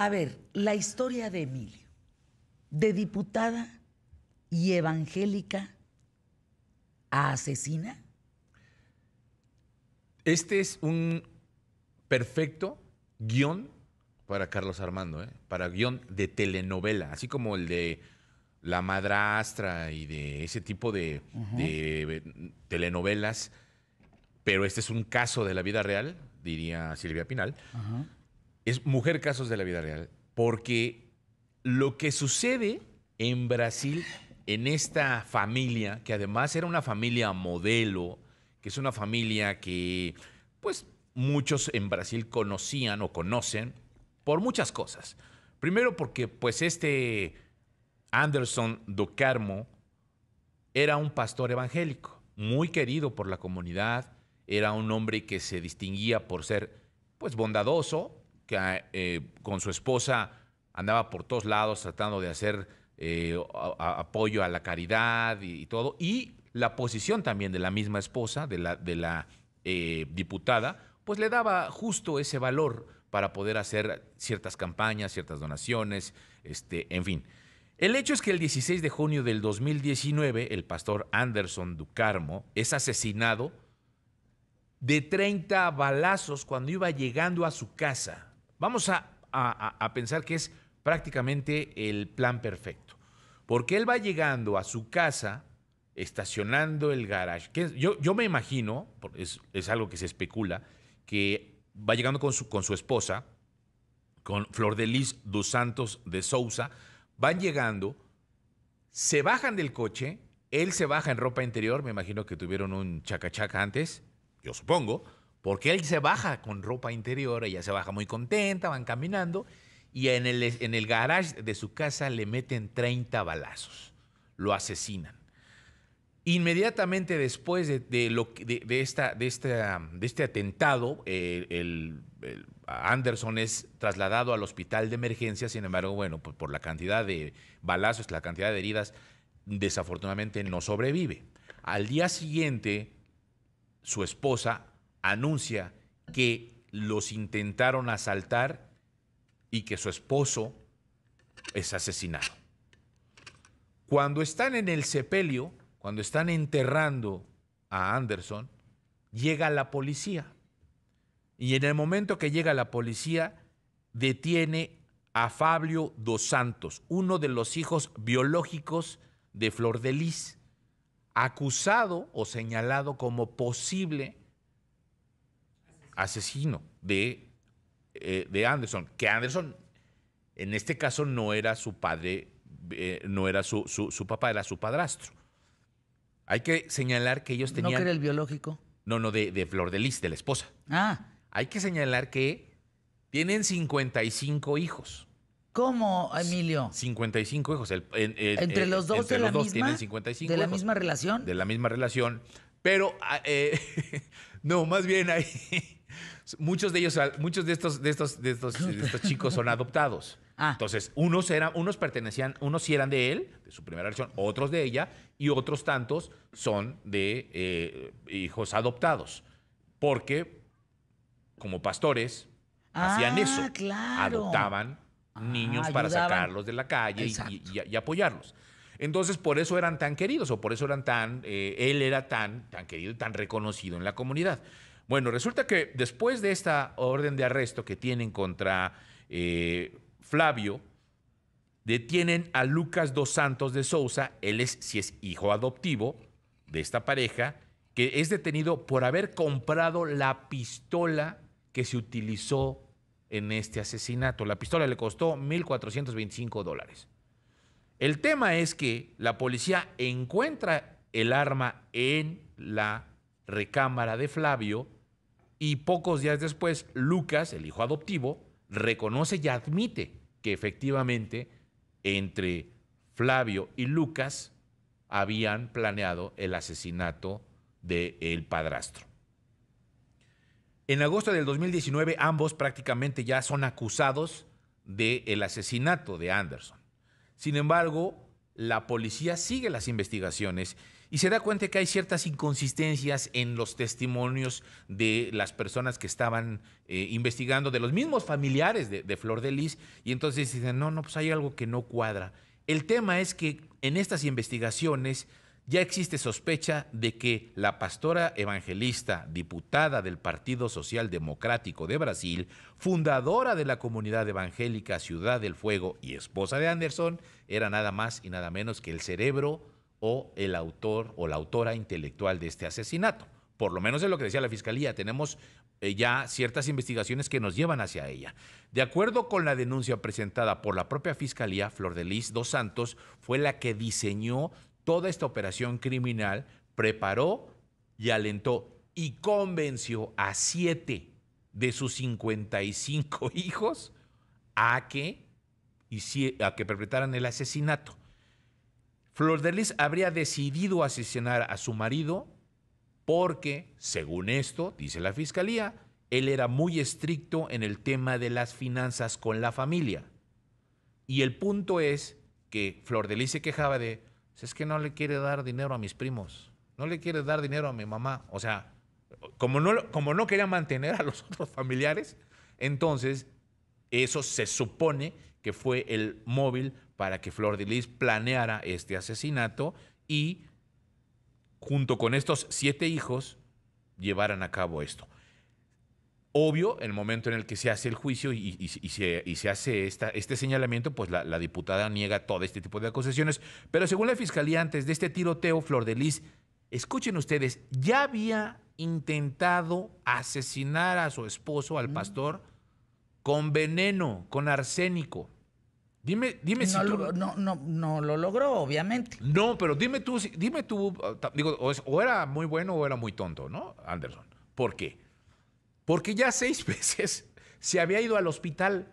A ver, la historia de Emilio, de diputada y evangélica a asesina. Este es un perfecto guión para Carlos Armando, ¿eh? para guión de telenovela, así como el de La Madrastra y de ese tipo de, eh, telenovelas. Pero este es un caso de la vida real, diría Silvia Pinal es Mujer Casos de la Vida Real, porque lo que sucede en Brasil, en esta familia, que además era una familia modelo, que es una familia que, pues, muchos en Brasil conocían o conocen por muchas cosas. Primero porque, pues, este Anderson do Carmo era un pastor evangélico, muy querido por la comunidad, era un hombre que se distinguía por ser, pues, bondadoso, que eh, con su esposa andaba por todos lados tratando de hacer eh, apoyo a la caridad y, todo, y la posición también de la misma esposa, de la, eh, diputada, pues le daba justo ese valor para poder hacer ciertas campañas, ciertas donaciones, este, en fin. El hecho es que el 16 de junio del 2019, el pastor Anderson Ducarmo es asesinado de 30 balazos cuando iba llegando a su casa. Vamos a, pensar que es prácticamente el plan perfecto. Porque él va llegando a su casa, estacionando el garage. yo, yo, me imagino, es, es, algo que se especula, que va llegando con su, con su esposa, con Flor de Liz dos Santos de Sousa, van llegando, se bajan del coche, él se baja en ropa interior, me imagino que tuvieron un chacachaca antes, yo supongo, porque él se baja con ropa interior, ella se baja muy contenta, van caminando y en el, en el garage de su casa le meten 30 balazos, lo asesinan. Inmediatamente después de, de, de este atentado, el, Anderson es trasladado al hospital de emergencia, sin embargo, bueno, pues por la cantidad de balazos, la cantidad de heridas, desafortunadamente no sobrevive. Al día siguiente, su esposa anuncia que los intentaron asaltar y que su esposo es asesinado. Cuando están en el sepelio, cuando están enterrando a Anderson, llega la policía. Y en el momento que llega la policía, detiene a Fabio dos Santos, uno de los hijos biológicos de Flor de Liz, acusado o señalado como posible asesino de, eh, de Anderson, que Anderson en este caso no era su padre, eh, no era su, papá, era su padrastro. Hay que señalar que ellos tenían... ¿No que era el biológico? No, no, de, Flor de Lis, de la esposa. Ah. Hay que señalar que tienen 55 hijos. ¿Cómo, Emilio? 55 hijos. ¿Entre los dos, entre los dos tienen 55 ¿De la misma relación? De la misma relación. Pero, ah, eh, no, más bien ahí Muchos de ellos, muchos de estos, de estos, de estos, chicos son adoptados. Ah. Entonces, unos eran, unos pertenecían, unos sí eran de él, de su primera versión otros de ella, y otros tantos son de eh, hijos adoptados. Porque, como pastores, ah, hacían eso. Adoptaban ah, niños para sacarlos de la calle y, apoyarlos. Entonces, por eso eran tan queridos, o por eso eran tan, eh, él era tan, tan querido tan reconocido en la comunidad. Bueno, resulta que después de esta orden de arresto que tienen contra eh, Flavio, detienen a Lucas dos Santos de Souza. él es, si es hijo adoptivo de esta pareja, que es detenido por haber comprado la pistola que se utilizó en este asesinato. La pistola le costó 1.425 dólares. El tema es que la policía encuentra el arma en la recámara de Flavio y pocos días después Lucas, el hijo adoptivo, reconoce y admite que efectivamente entre Flavio y Lucas habían planeado el asesinato del el padrastro. En agosto del 2019 ambos prácticamente ya son acusados del asesinato de Anderson. Sin embargo, la policía sigue las investigaciones y se da cuenta que hay ciertas inconsistencias en los testimonios de las personas que estaban eh, investigando, de los mismos familiares de, de Flor de Lis, y entonces dicen, no, no, pues hay algo que no cuadra. El tema es que en estas investigaciones ya existe sospecha de que la pastora evangelista, diputada del Partido Social Democrático de Brasil, fundadora de la comunidad evangélica Ciudad del Fuego y esposa de Anderson, era nada más y nada menos que el cerebro o el autor o la autora intelectual de este asesinato. Por lo menos es lo que decía la Fiscalía, tenemos eh, ya ciertas investigaciones que nos llevan hacia ella. De acuerdo con la denuncia presentada por la propia Fiscalía, Flor de Lis Dos Santos fue la que diseñó toda esta operación criminal, preparó y alentó y convenció a siete de sus 55 hijos a que, a que perpetraran el asesinato. Flor de habría decidido asesinar a su marido porque, según esto, dice la fiscalía, él era muy estricto en el tema de las finanzas con la familia. Y el punto es que Flor de se quejaba de, pues es que no le quiere dar dinero a mis primos, no le quiere dar dinero a mi mamá. O sea, como no, como no quería mantener a los otros familiares, entonces eso se supone que fue el móvil para que Flor de Lis planeara este asesinato y, junto con estos siete hijos, llevaran a cabo esto. Obvio, el momento en el que se hace el juicio y, se, hace este señalamiento, pues la, la, diputada niega todo este tipo de acusaciones. Pero según la fiscalía, antes de este tiroteo, Flor de Lis, escuchen ustedes, ya había intentado asesinar a su esposo, al pastor, con veneno, con arsénico. Dime, no si no, lo logró, obviamente. No, pero dime tú, dime tú, ah, digo, o, era muy bueno o era muy tonto, ¿no, Anderson? ¿Por qué? Porque ya seis veces se había ido al hospital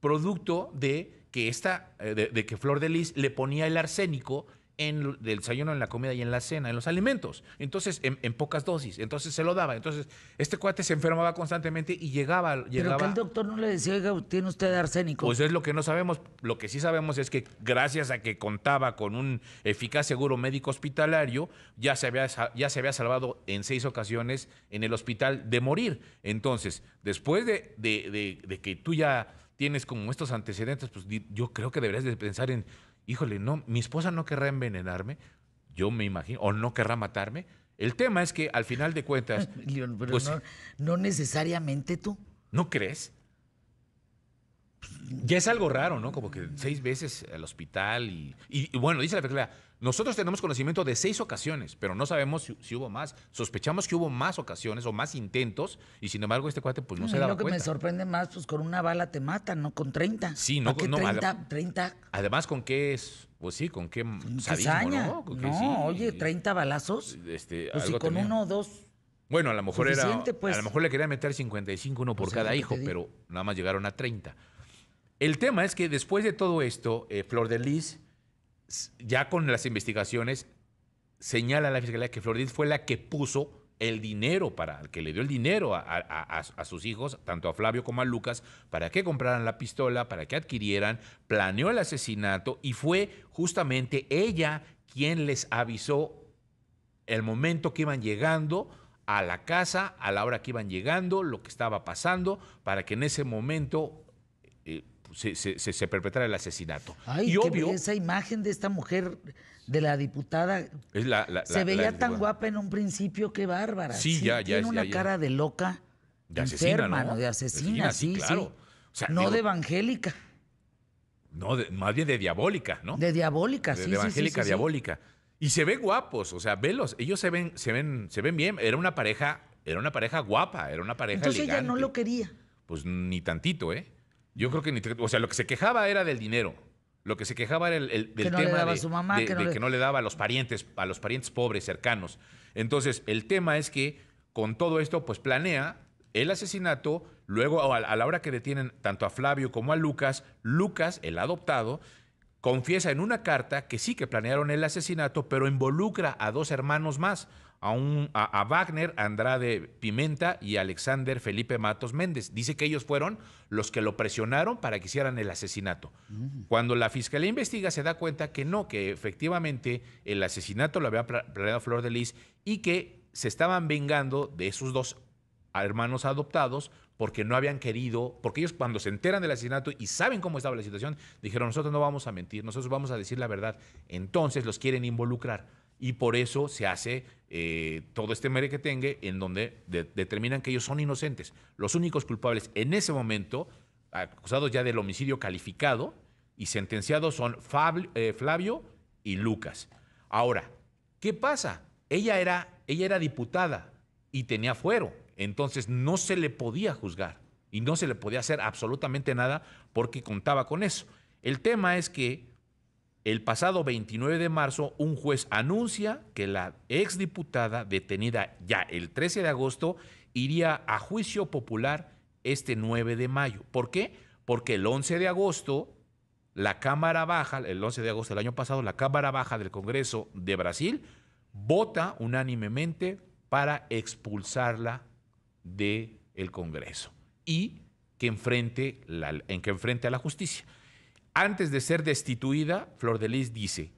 producto de que esta, eh, de, de que Flor de Lis le ponía el arsénico en el desayuno, en la comida y en la cena, en los alimentos. Entonces, en, pocas dosis. Entonces se lo daba. Entonces, este cuate se enfermaba constantemente y llegaba. llegaba. Pero que el doctor no le decía, oiga, tiene usted arsénico. Pues es lo que no sabemos. Lo que sí sabemos es que gracias a que contaba con un eficaz seguro médico hospitalario, ya se había, ya se había salvado en seis ocasiones en el hospital de morir. Entonces, después de, de que tú ya tienes como estos antecedentes, pues yo creo que deberías de pensar en híjole, no, mi esposa no querrá envenenarme, yo me imagino, o no querrá matarme. El tema es que al final de cuentas. Pues no necesariamente tú. ¿No crees? Ya es algo raro, ¿no? Como que seis veces al hospital y, y, bueno, dice la película, nosotros tenemos conocimiento de seis ocasiones, pero no sabemos si, hubo más. Sospechamos que hubo más ocasiones o más intentos y sin embargo este cuate pues no se da cuenta. lo que me sorprende más, pues con una bala te matan, ¿no? Con 30. Sí, no, con no, 30, 30. Además, ¿con qué es? Pues sí, ¿con qué sabismo? ¿no? no, oye, 30 balazos. Este, pues con uno o dos... Bueno, a lo mejor era. Pues. A lo mejor le quería meter 55 uno por pues cada hijo, pero nada más llegaron a 30. El tema es que después de todo esto, eh, Flor de Lis, ya con las investigaciones, señala a la fiscalía que Flor de fue la que puso el dinero para que le dio el dinero a, a, sus hijos, tanto a Flavio como a Lucas, para que compraran la pistola, para que adquirieran, planeó el asesinato y fue justamente ella quien les avisó el momento que iban llegando a la casa, a la hora que iban llegando, lo que estaba pasando, para que en ese momento se, perpetra el asesinato. y obvio, esa imagen de esta mujer, de la diputada, se veía tan guapa en un principio, qué bárbara. Sí, ya, ya. Tiene una cara de loca, de asesina, de asesina, sí, sí, claro. no de evangélica. No, más bien de diabólica, ¿no? De diabólica, sí. De evangélica diabólica. Y se ven guapos, o sea, velos, ellos se ven, se ven, se ven bien. Era una pareja, era una pareja guapa, era una pareja Entonces ella no lo quería. Pues ni tantito, ¿eh? Yo creo que ni. O sea, lo que se quejaba era del dinero. Lo que se quejaba era el, el del que no tema le daba de, a su mamá, que, no le... que no le daba a los parientes, a los parientes pobres, cercanos. Entonces, el tema es que con todo esto, pues planea el asesinato, luego a la hora que detienen tanto a Flavio como a Lucas, Lucas, el adoptado, confiesa en una carta que sí que planearon el asesinato, pero involucra a dos hermanos más, a, un, a, Wagner, Andrade Pimenta y Alexander Felipe Matos Méndez. Dice que ellos fueron los que lo presionaron para que hicieran el asesinato. Mm. Cuando la fiscalía investiga, se da cuenta que no, que efectivamente el asesinato lo había planeado Flor de Lis y que se estaban vengando de esos dos hermanos adoptados porque no habían querido, porque ellos cuando se enteran del asesinato y saben cómo estaba la situación, dijeron, nosotros no vamos a mentir, nosotros vamos a decir la verdad. Entonces los quieren involucrar y por eso se hace eh, todo este que tenga, en donde determinan que ellos son inocentes. Los únicos culpables en ese momento, acusados ya del homicidio calificado y sentenciados son eh, Flavio y Lucas. Ahora, ¿qué pasa? Ella era, ella era diputada y tenía fuero, entonces no se le podía juzgar y no se le podía hacer absolutamente nada porque contaba con eso. El tema es que el pasado 29 de marzo, un juez anuncia que la exdiputada detenida ya el 13 de agosto iría a juicio popular este 9 de mayo. ¿Por qué? Porque el 11 de agosto, la Cámara Baja, el 11 de agosto del año pasado, la Cámara Baja del Congreso de Brasil vota unánimemente para expulsarla del el Congreso y que enfrente, en que enfrente a la justicia. Antes de ser destituida, Flor de Lis dice,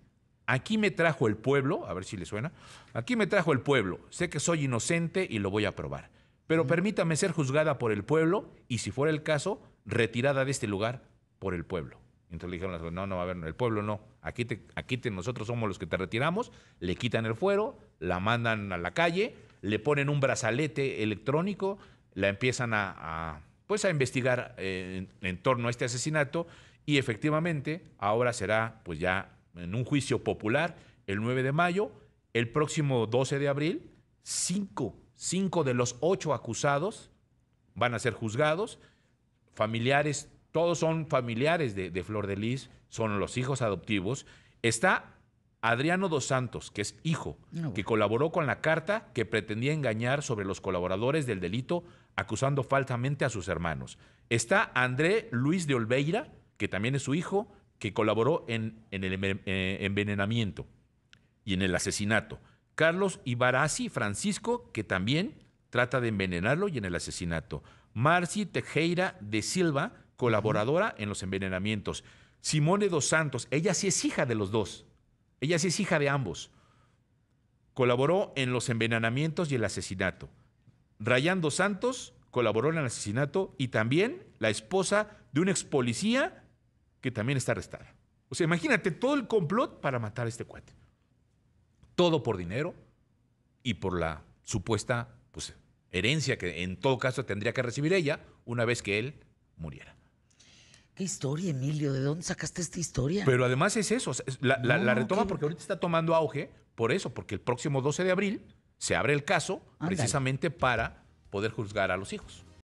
aquí me trajo el pueblo, a ver si le suena, aquí me trajo el pueblo, sé que soy inocente y lo voy a probar, pero permítame ser juzgada por el pueblo y si fuera el caso, retirada de este lugar por el pueblo. Entonces le dijeron, no, no, a ver, el pueblo no, aquí, te, aquí te, nosotros somos los que te retiramos, le quitan el fuero, la mandan a la calle, le ponen un brazalete electrónico, la empiezan a, pues a investigar eh, en torno a este asesinato y efectivamente, ahora será pues ya en un juicio popular el 9 de mayo, el próximo 12 de abril, cinco, cinco de los ocho acusados van a ser juzgados, familiares, todos son familiares de, Flor de Lis, son los hijos adoptivos. Está Adriano dos Santos, que es hijo, ah, que colaboró con la carta que pretendía engañar sobre los colaboradores del delito, acusando falsamente a sus hermanos. Está André Luis de Olveira, que también es su hijo, que colaboró en, el eh, envenenamiento y en el asesinato. Carlos Ibarazzi Francisco, que también trata de envenenarlo y en el asesinato. Marci Tejeira de Silva, colaboradora en los envenenamientos. Simone dos Santos, ella sí es hija de los dos. Ella sí es hija de ambos. Colaboró en los envenenamientos y el asesinato. Rayando Santos colaboró en el asesinato y también la esposa de un ex policía que también está arrestada. O sea, imagínate todo el complot para matar a este cuate. Todo por dinero y por la supuesta pues, herencia que en todo caso tendría que recibir ella una vez que él muriera. Qué historia, Emilio, ¿de dónde sacaste esta historia? Pero además es eso, la, retoma porque ahorita está tomando auge por eso, porque el próximo 12 de abril se abre el caso precisamente para poder juzgar a los hijos.